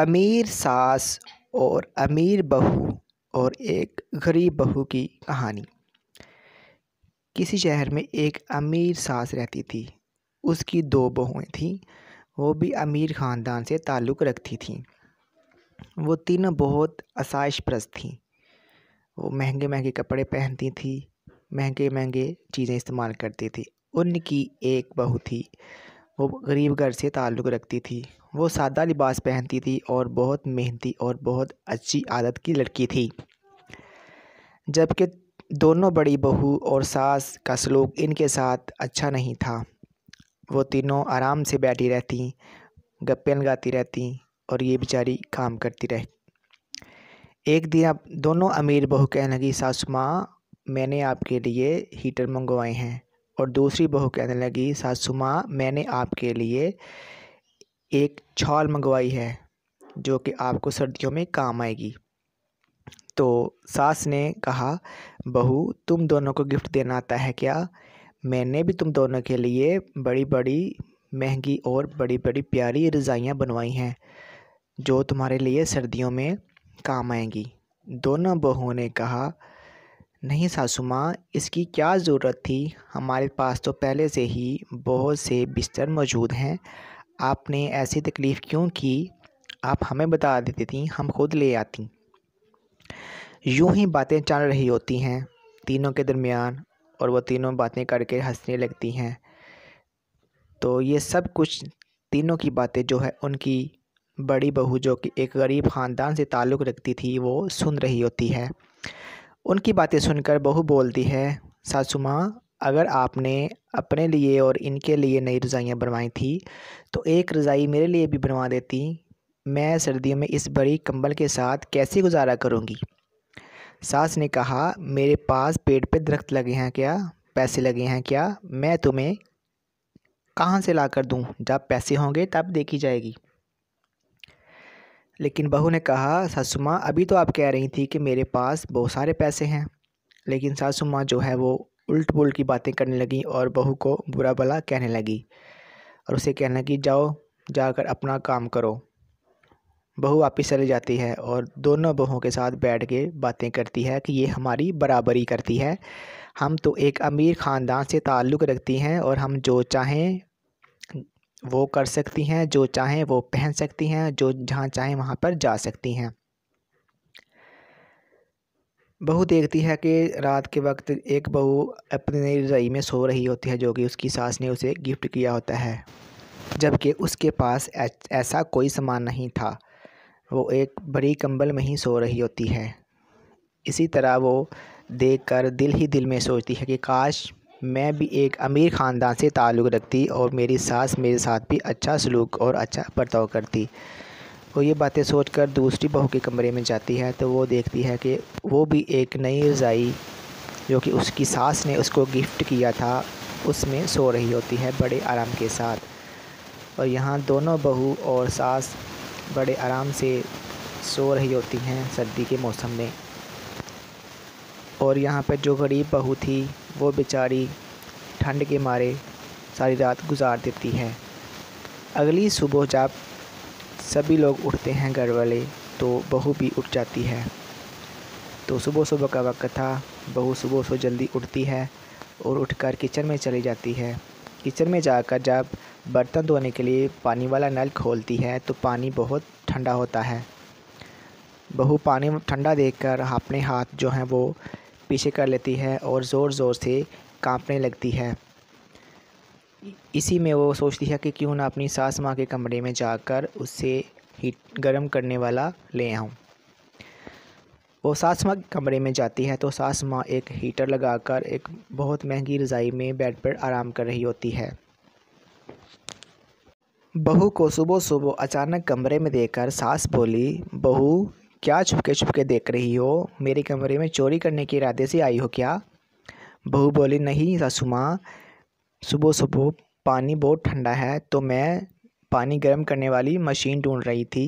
अमीर सास और अमीर बहू और एक गरीब बहू की कहानी किसी शहर में एक अमीर सास रहती थी उसकी दो बहुएं थीं वो भी अमीर ख़ानदान से ताल्लुक़ रखती थीं वो तीनों बहुत आसाइश प्रस्त थीं वो महंगे महंगे कपड़े पहनती थी महंगे महंगे चीज़ें इस्तेमाल करती थी उनकी एक बहू थी वो गरीब घर से ताल्लुक़ रखती थी वो सादा लिबास पहनती थी और बहुत मेहनती और बहुत अच्छी आदत की लड़की थी जबकि दोनों बड़ी बहू और सास का सलूक इनके साथ अच्छा नहीं था वो तीनों आराम से बैठी रहती गप्पे लगाती रहती और ये बेचारी काम करती रह एक दिन अब दोनों अमीर बहू कहने लगी सासू माँ मैंने आपके लिए हीटर मंगवाए हैं और दूसरी बहू कहने लगी सासू माँ मैंने आपके लिए एक छाल मंगवाई है जो कि आपको सर्दियों में काम आएगी तो सास ने कहा बहू तुम दोनों को गिफ्ट देना आता है क्या मैंने भी तुम दोनों के लिए बड़ी बड़ी महंगी और बड़ी बड़ी प्यारी रज़ाइयाँ बनवाई हैं जो तुम्हारे लिए सर्दियों में काम आएंगी दोनों बहुओं ने कहा नहीं सासू माँ इसकी क्या ज़रूरत थी हमारे पास तो पहले से ही बहुत से बिस्तर मौजूद हैं आपने ऐसी तकलीफ़ क्यों की आप हमें बता देती थी हम खुद ले आती यूं ही बातें चल रही होती हैं तीनों के दरमियान और वो तीनों बातें करके हंसने लगती हैं तो ये सब कुछ तीनों की बातें जो है उनकी बड़ी बहू जो कि एक गरीब ख़ानदान से ताल्लुक़ रखती थी वो सुन रही होती है उनकी बातें सुनकर बहू बोलती है सासू माँ अगर आपने अपने लिए और इनके लिए नई रज़ाइयाँ बनवाई थी तो एक रज़ाई मेरे लिए भी बनवा देती मैं सर्दियों में इस बड़ी कंबल के साथ कैसे गुजारा करूँगी सास ने कहा मेरे पास पेड़ पे दरख्त लगे हैं क्या पैसे लगे हैं क्या मैं तुम्हें कहाँ से ला कर दूँ जब पैसे होंगे तब देखी जाएगी लेकिन बहू ने कहा सासू माँ अभी तो आप कह रही थी कि मेरे पास बहुत सारे पैसे हैं लेकिन सासू माँ जो है वो उल्ट पुलट की बातें करने लगी और बहू को बुरा भला कहने लगी और उसे कहने लगी जाओ जाकर अपना काम करो बहू वापस चली जाती है और दोनों बहुओं के साथ बैठ के बातें करती है कि ये हमारी बराबरी करती है हम तो एक अमीर ख़ानदान से ताल्लुक़ रखती हैं और हम जो चाहें वो कर सकती हैं जो चाहें वो पहन सकती हैं जो जहाँ चाहें वहाँ पर जा सकती हैं बहू देखती है कि रात के वक्त एक बहू अपनी रजाई में सो रही होती है जो कि उसकी सास ने उसे गिफ्ट किया होता है जबकि उसके पास ऐसा कोई सामान नहीं था वो एक बड़ी कंबल में ही सो रही होती है इसी तरह वो देख कर दिल ही दिल में सोचती है कि काश मैं भी एक अमीर ख़ानदान से ताल्लुक़ रखती और मेरी सास मेरे साथ भी अच्छा सलूक और अच्छा बर्ताव करती वो तो ये बातें सोच कर दूसरी बहू के कमरे में जाती है तो वो देखती है कि वो भी एक नई रज़ाई जो कि उसकी सास ने उसको गिफ्ट किया था उसमें सो रही होती है बड़े आराम के साथ और यहाँ दोनों बहू और सास बड़े आराम से सो रही होती हैं सर्दी के मौसम में और यहाँ पर जो गरीब बहू थी वो बेचारी ठंड के मारे सारी रात गुजार देती है अगली सुबह जब सभी लोग उठते हैं घर वाले तो बहू भी उठ जाती है तो सुबह सुबह का वक्त था बहू सुबह सुबह जल्दी उठती है और उठकर किचन में चली जाती है किचन में जाकर जब बर्तन धोने के लिए पानी वाला नल खोलती है तो पानी बहुत ठंडा होता है बहू पानी ठंडा देखकर अपने हाथ जो हैं वो पीछे कर लेती है और ज़ोर ज़ोर से कांपने लगती है इसी में वो सोचती है कि क्यों ना अपनी सास माँ के कमरे में जाकर उससे हीट गर्म करने वाला ले आऊँ वो सास माँ के कमरे में जाती है तो सास माँ एक हीटर लगाकर एक बहुत महंगी रज़ाई में बेड पर आराम कर रही होती है बहू को सुबह सुबह अचानक कमरे में देखकर सास बोली बहू क्या छुपके छुपके देख रही हो मेरे कमरे में चोरी करने के इरादे से आई हो क्या बहू बोली नहीं सासू माँ सुबह सुबह पानी बहुत ठंडा है तो मैं पानी गर्म करने वाली मशीन ढूंढ रही थी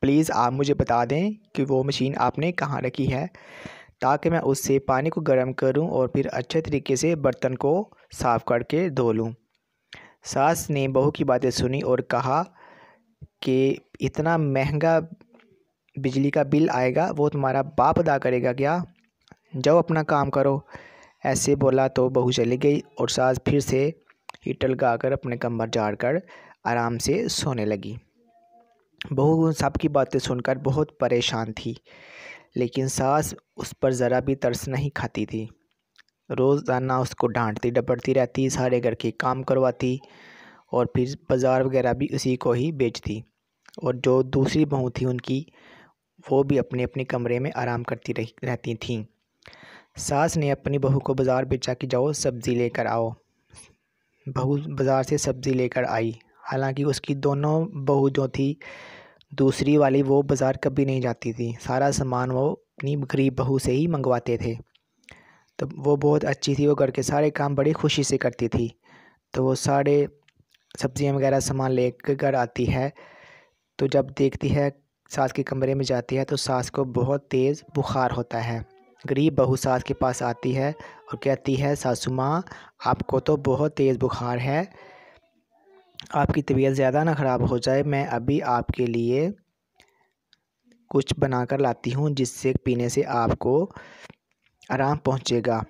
प्लीज़ आप मुझे बता दें कि वो मशीन आपने कहाँ रखी है ताकि मैं उससे पानी को गर्म करूं और फिर अच्छे तरीके से बर्तन को साफ़ करके धो लूं। सास ने बहू की बातें सुनी और कहा कि इतना महंगा बिजली का बिल आएगा वो तुम्हारा बाप अदा करेगा क्या जाओ अपना काम करो ऐसे बोला तो बहू चली गई और सास फिर से हीटर गाकर अपने कमर झाड़ कर आराम से सोने लगी बहू उन सब की बातें सुनकर बहुत परेशान थी लेकिन सास उस पर ज़रा भी तरस नहीं खाती थी रोज़ाना उसको डांटती डपटती रहती सारे घर के काम करवाती और फिर बाज़ार वगैरह भी उसी को ही बेचती और जो दूसरी बहू थी उनकी वो भी अपने अपने कमरे में आराम करती रही रहती थीं सास ने अपनी बहू को बाज़ार बेचा कि जाओ सब्ज़ी लेकर आओ बहू बाज़ार से सब्ज़ी लेकर आई हालांकि उसकी दोनों बहू जो थी दूसरी वाली वो बाज़ार कभी नहीं जाती थी सारा सामान वो अपनी गरीब बहू से ही मंगवाते थे तो वो बहुत अच्छी थी वो घर के सारे काम बड़ी खुशी से करती थी तो वो सारे सब्ज़ियाँ वगैरह सामान ले कर घर आती है तो जब देखती है सास के कमरे में जाती है तो सास को बहुत तेज़ बुखार होता है गरीब बहू सास के पास आती है और कहती है सासू माँ आपको तो बहुत तेज़ बुखार है आपकी तबीयत ज़्यादा ना ख़राब हो जाए मैं अभी आपके लिए कुछ बना कर लाती हूँ जिससे पीने से आपको आराम पहुँचेगा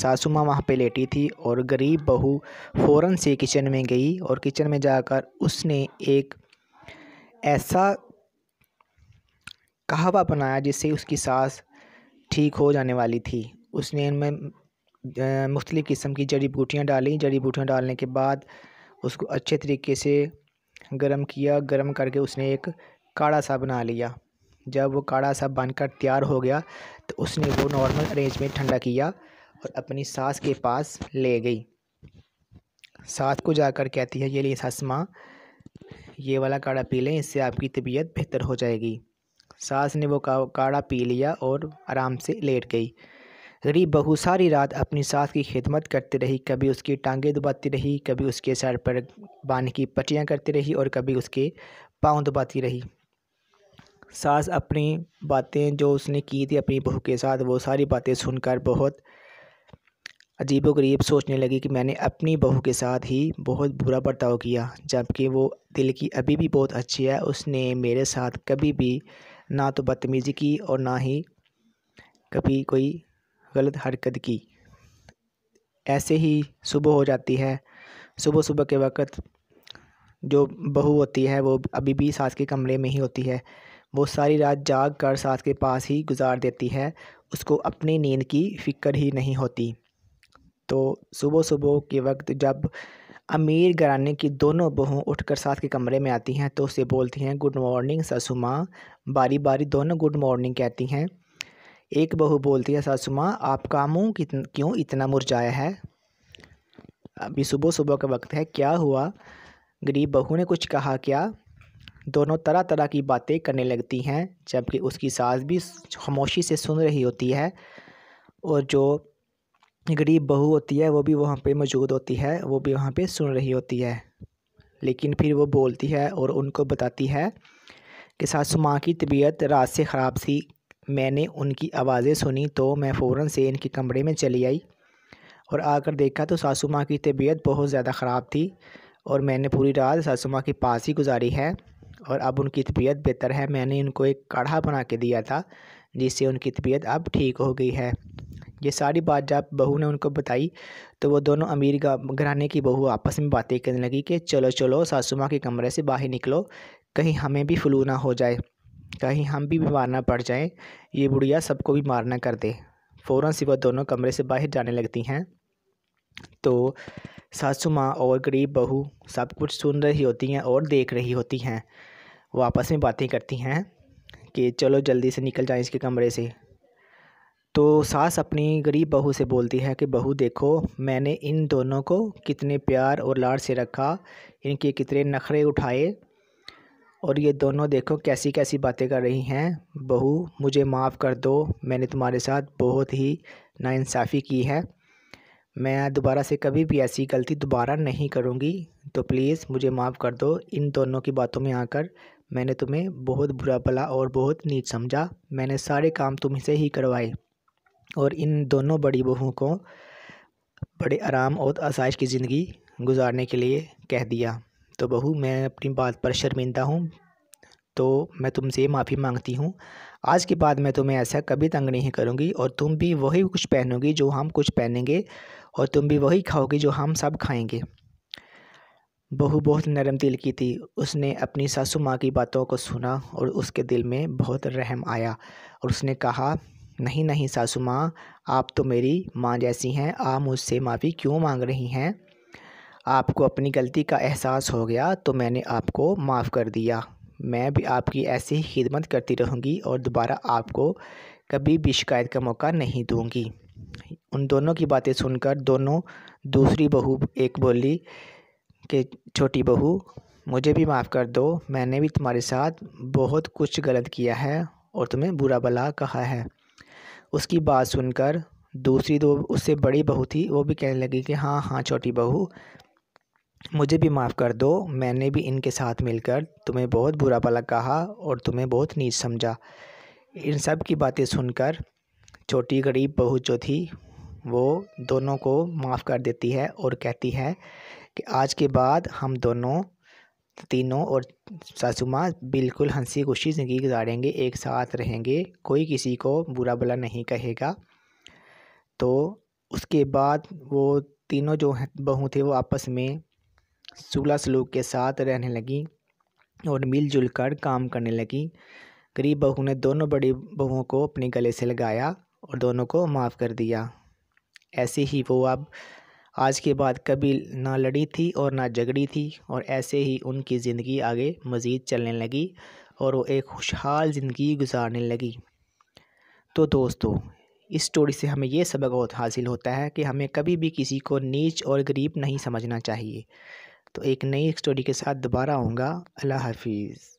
सासू माँ वहाँ पे लेटी थी और गरीब बहू फ़ौरन से किचन में गई और किचन में जाकर उसने एक ऐसा कहवा बनाया जिससे उसकी सांस ठीक हो जाने वाली थी उसने इनमें मुख्तलिफ़ किस्म की जड़ी बूटियाँ डाली जड़ी बूटियाँ डालने के बाद उसको अच्छे तरीके से गर्म किया गर्म करके उसने एक काढ़ा सा बना लिया जब वो काढ़ा सा बनकर तैयार हो गया तो उसने वो नॉर्मल अरेंज में ठंडा किया और अपनी सास के पास ले गई सास को जाकर कहती है ये लिए सास माँ ये वाला काढ़ा पी लें इससे आपकी तबीयत बेहतर हो जाएगी सास ने वो काढ़ा पी लिया और आराम से लेट गई गरीब बहू सारी रात अपनी सास की खिदमत करती रही कभी उसकी टांगें दबाती रही कभी उसके सर पर बांध की पटियाँ करती रही और कभी उसके पाँव दुबाती रही सास अपनी बातें जो उसने की थी अपनी बहू के साथ वो सारी बातें सुनकर बहुत अजीब गरीब सोचने लगी कि मैंने अपनी बहू के साथ ही बहुत बुरा बर्ताव किया जबकि वो दिल की अभी भी बहुत अच्छी है उसने मेरे साथ कभी भी ना तो बदतमीज़ी की और ना ही कभी कोई गलत हरकत की ऐसे ही सुबह हो जाती है सुबह सुबह के वक़्त जो बहू होती है वो अभी भी सास के कमरे में ही होती है वो सारी रात जाग कर सास के पास ही गुजार देती है उसको अपनी नींद की फ़िक्र ही नहीं होती तो सुबह सुबह के वक्त जब अमीर घराने की दोनों बहू उठकर सास के कमरे में आती हैं तो उसे बोलती हैं गुड मॉर्निंग सासू माँ बारी बारी दोनों गुड मॉर्निंग कहती हैं एक बहू बोलती है सासू माँ आपका मुँह कितन, क्यों इतना मुरझाया है अभी सुबह सुबह का वक्त है क्या हुआ गरीब बहू ने कुछ कहा क्या दोनों तरह तरह की बातें करने लगती हैं जबकि उसकी सास भी खामोशी से सुन रही होती है और जो गरीब बहू होती है वो भी वहाँ पे मौजूद होती है वो भी वहाँ पे सुन रही होती है लेकिन फिर वो बोलती है और उनको बताती है कि सासू माँ की तबीयत रात से ख़राब थी मैंने उनकी आवाज़ें सुनी तो मैं फ़ौर से इनके कमरे में चली आई और आकर देखा तो सासू माँ की तबीयत बहुत ज़्यादा ख़राब थी और मैंने पूरी रात सासू माँ के पास ही गुजारी है और अब उनकी तबीयत बेहतर है मैंने उनको एक काढ़ा बना के दिया था जिससे उनकी तबीयत अब ठीक हो गई है ये सारी बात जब बहू ने उनको बताई तो वो दोनों अमीर घराने की बहू आपस में बातें करने लगी कि चलो चलो सासू माँ के कमरे से बाहर निकलो कहीं हमें भी फ्लू ना हो जाए कहीं हम भी बीमार ना पड़ जाएं ये बुढ़िया सबको मार ना कर दे फ़ौरन से वह दोनों कमरे से बाहर जाने लगती हैं तो सासू माँ और गरीब बहू सब कुछ सुन रही होती हैं और देख रही होती हैं वो आपस में बातें करती हैं कि चलो जल्दी से निकल जाएं इसके कमरे से तो सास अपनी गरीब बहू से बोलती है कि बहू देखो मैंने इन दोनों को कितने प्यार और लाड़ से रखा इनके कितने नखरे उठाए और ये दोनों देखो कैसी कैसी बातें कर रही हैं बहू मुझे माफ़ कर दो मैंने तुम्हारे साथ बहुत ही नाइंसाफ़ी की है मैं दोबारा से कभी भी ऐसी गलती दोबारा नहीं करूँगी तो प्लीज़ मुझे माफ़ कर दो इन दोनों की बातों में आकर मैंने तुम्हें बहुत बुरा भला और बहुत नीच समझा मैंने सारे काम तुम से ही करवाए और इन दोनों बड़ी बहू को बड़े आराम और आसाइश की ज़िंदगी गुजारने के लिए कह दिया तो बहू मैं अपनी बात पर शर्मिंदा हूँ तो मैं तुमसे माफ़ी मांगती हूँ आज के बाद मैं तुम्हें ऐसा कभी तंग नहीं करूँगी और तुम भी वही कुछ पहनोगी जो हम कुछ पहनेंगे और तुम भी वही खाओगी जो हम सब खाएंगे बहू बहुत नरम दिल की थी उसने अपनी सासू माँ की बातों को सुना और उसके दिल में बहुत रहम आया और उसने कहा नहीं नहीं सासू माँ आप तो मेरी माँ जैसी हैं आप मुझसे माफ़ी क्यों मांग रही हैं आपको अपनी गलती का एहसास हो गया तो मैंने आपको माफ़ कर दिया मैं भी आपकी ऐसी ही खिदमत करती रहूँगी और दोबारा आपको कभी भी शिकायत का मौका नहीं दूँगी उन दोनों की बातें सुनकर दोनों दूसरी बहू एक बोली कि छोटी बहू मुझे भी माफ़ कर दो मैंने भी तुम्हारे साथ बहुत कुछ गलत किया है और तुम्हें बुरा भला कहा है उसकी बात सुनकर दूसरी दो उससे बड़ी बहू थी वो भी कहने लगी कि हाँ हाँ छोटी बहू मुझे भी माफ़ कर दो मैंने भी इनके साथ मिलकर तुम्हें बहुत बुरा भला कहा और तुम्हें बहुत नीच समझा इन सब की बातें सुनकर छोटी गरीब बहू जो थी वो दोनों को माफ़ कर देती है और कहती है कि आज के बाद हम दोनों तीनों और सासू माँ बिल्कुल हंसी खुशी ज़िंदगी गुजारेंगे एक साथ रहेंगे कोई किसी को बुरा भला नहीं कहेगा तो उसके बाद वो तीनों जो बहू थे वो आपस में सुलह सलूक के साथ रहने लगी और मिलजुल कर काम करने लगी गरीब बहू ने दोनों बड़ी बहुओं को अपने गले से लगाया और दोनों को माफ़ कर दिया ऐसे ही वो अब आज के बाद कभी ना लड़ी थी और ना झगड़ी थी और ऐसे ही उनकी ज़िंदगी आगे मज़ीद चलने लगी और वो एक खुशहाल ज़िंदगी गुजारने लगी तो दोस्तों इस स्टोरी से हमें यह सबक हासिल होता है कि हमें कभी भी किसी को नीच और गरीब नहीं समझना चाहिए तो एक नई स्टोरी के साथ दोबारा आऊँगा अल्लाह हाफिज़